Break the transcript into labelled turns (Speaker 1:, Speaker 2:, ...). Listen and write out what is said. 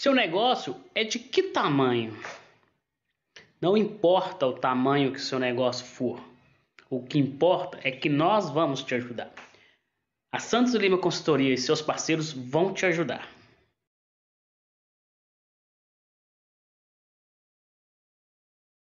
Speaker 1: Seu negócio é de que tamanho? Não importa o tamanho que seu negócio for. O que importa é que nós vamos te ajudar. A Santos Lima Consultoria e seus parceiros vão te ajudar.